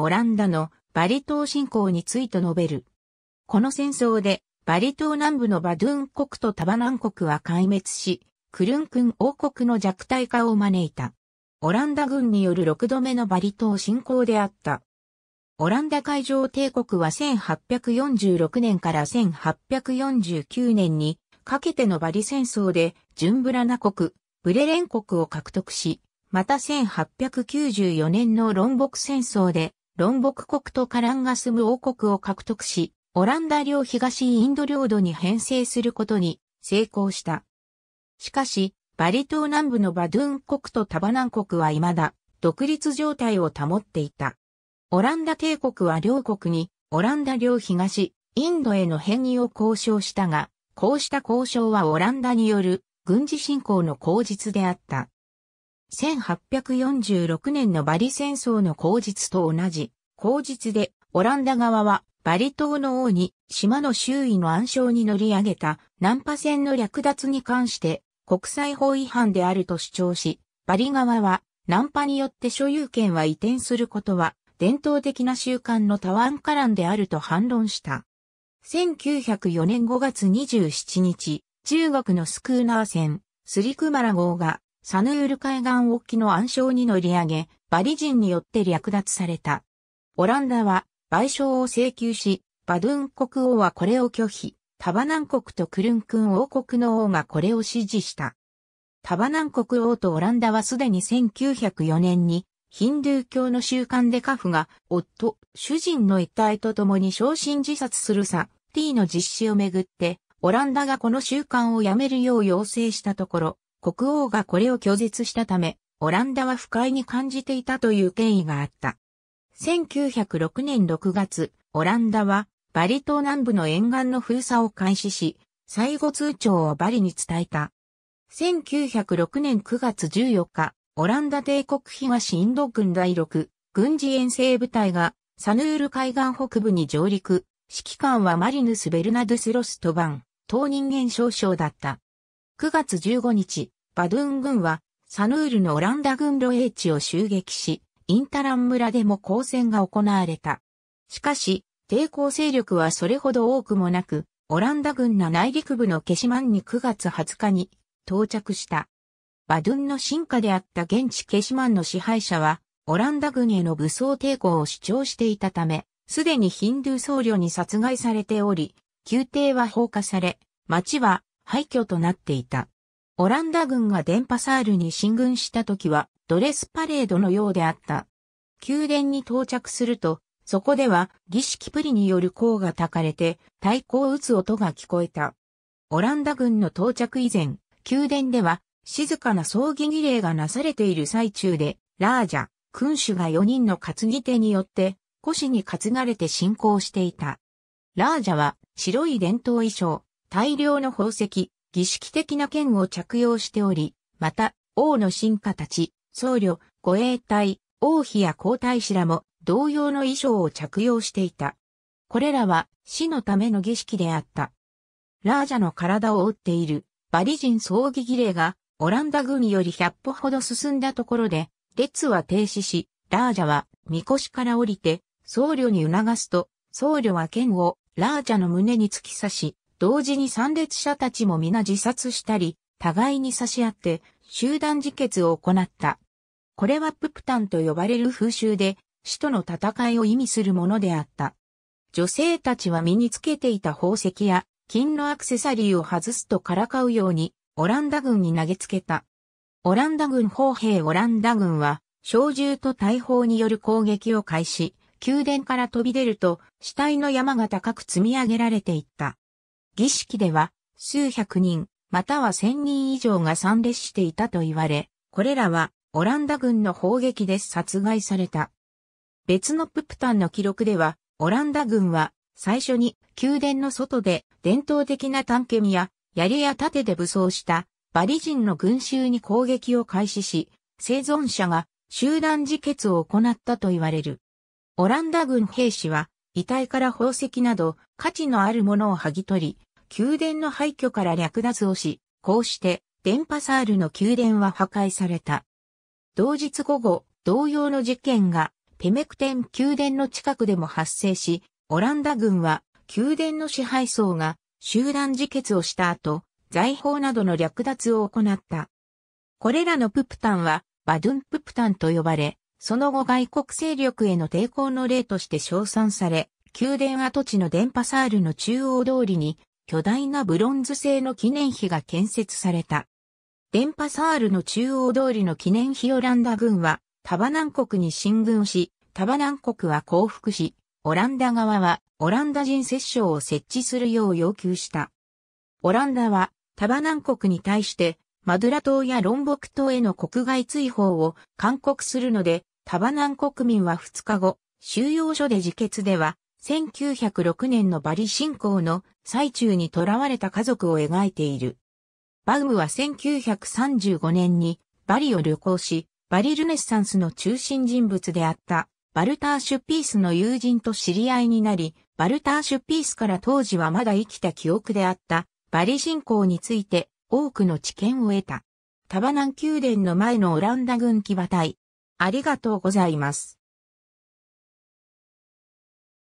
オランダのバリ島侵攻について述べる。この戦争で、バリ島南部のバドゥン国とタバナン国は壊滅し、クルンクン王国の弱体化を招いた。オランダ軍による6度目のバリ島侵攻であった。オランダ海上帝国は1846年から1849年にかけてのバリ戦争でジュンブラナ国、ブレレン国を獲得し、また1894年のロンボク戦争でロンボク国とカランガスム王国を獲得し、オランダ領東インド領土に編成することに成功した。しかし、バリ島南部のバドゥーン国とタバナン国は未だ独立状態を保っていた。オランダ帝国は両国にオランダ領東、インドへの編入を交渉したが、こうした交渉はオランダによる軍事侵攻の口実であった。1846年のバリ戦争の口実と同じ、口実でオランダ側はバリ島の王に島の周囲の暗礁に乗り上げた南波船の略奪に関して国際法違反であると主張し、バリ側は南波によって所有権は移転することは伝統的な習慣のタワンカランであると反論した。1904年5月27日、中国のスクーナー船、スリクマラ号がサヌール海岸沖の暗礁に乗り上げ、バリ人によって略奪された。オランダは賠償を請求し、バドゥン国王はこれを拒否、タバナン国とクルンクン王国の王がこれを支持した。タバナン国王とオランダはすでに1904年にヒンドゥー教の習慣でカフが夫、主人の遺体と共に昇進自殺するさ、T の実施をめぐって、オランダがこの習慣をやめるよう要請したところ、国王がこれを拒絶したため、オランダは不快に感じていたという権威があった。1906年6月、オランダはバリ島南部の沿岸の封鎖を開始し、最後通帳をバリに伝えた。1906年9月14日、オランダ帝国東インド軍第6軍事遠征部隊がサヌール海岸北部に上陸、指揮官はマリヌス・ベルナドゥス・ロストバン、当人間少将だった。9月15日、バドゥン軍は、サヌールのオランダ軍路営地を襲撃し、インタラン村でも交戦が行われた。しかし、抵抗勢力はそれほど多くもなく、オランダ軍の内陸部のケシマンに9月20日に到着した。バドゥンの進化であった現地ケシマンの支配者は、オランダ軍への武装抵抗を主張していたため、すでにヒンドゥー僧侶に殺害されており、宮廷は放火され、町は廃墟となっていた。オランダ軍がデンパサールに進軍した時はドレスパレードのようであった。宮殿に到着すると、そこでは儀式プリによる甲が焚かれて太鼓を打つ音が聞こえた。オランダ軍の到着以前、宮殿では静かな葬儀儀礼がなされている最中で、ラージャ、君主が4人の担ぎ手によって、腰に担がれて進行していた。ラージャは白い伝統衣装、大量の宝石、儀式的な剣を着用しており、また、王の進化たち、僧侶、護衛隊、王妃や皇太子らも同様の衣装を着用していた。これらは死のための儀式であった。ラージャの体を覆っているバリ人葬儀儀礼がオランダ軍より100歩ほど進んだところで、列は停止し、ラージャは神輿から降りて僧侶に促すと、僧侶は剣をラージャの胸に突き刺し、同時に参列者たちも皆自殺したり、互いに差し合って集団自決を行った。これはププタンと呼ばれる風習で、死との戦いを意味するものであった。女性たちは身につけていた宝石や金のアクセサリーを外すとからかうようにオランダ軍に投げつけた。オランダ軍砲兵オランダ軍は小銃と大砲による攻撃を開始、宮殿から飛び出ると死体の山が高く積み上げられていった。儀式では数百人、または千人以上が参列していたと言われ、これらはオランダ軍の砲撃で殺害された。別のププタンの記録では、オランダ軍は最初に宮殿の外で伝統的な探検や槍や盾で武装したバリ人の群衆に攻撃を開始し、生存者が集団自決を行ったと言われる。オランダ軍兵士は遺体から宝石など価値のあるものを剥ぎ取り、宮殿の廃墟から略奪をし、こうして、デンパサールの宮殿は破壊された。同日午後、同様の事件が、ペメクテン宮殿の近くでも発生し、オランダ軍は、宮殿の支配層が、集団自決をした後、財宝などの略奪を行った。これらのププタンは、バドゥンププタンと呼ばれ、その後外国勢力への抵抗の例として称賛され、宮殿跡地のデンパサールの中央通りに巨大なブロンズ製の記念碑が建設された。デンパサールの中央通りの記念碑オランダ軍は、タバナン国に進軍し、タバナン国は降伏し、オランダ側はオランダ人摂政を設置するよう要求した。オランダはタバナン国に対してマドラ島やロンボク島への国外追放を勧告するので、タバナン国民は2日後、収容所で自決では1906年のバリ侵攻の最中に囚われた家族を描いている。バウムは1935年にバリを旅行し、バリルネッサンスの中心人物であったバルター・シュピースの友人と知り合いになり、バルター・シュピースから当時はまだ生きた記憶であったバリ侵攻について多くの知見を得た。タバナン宮殿の前のオランダ軍騎馬隊。ありがとうございます。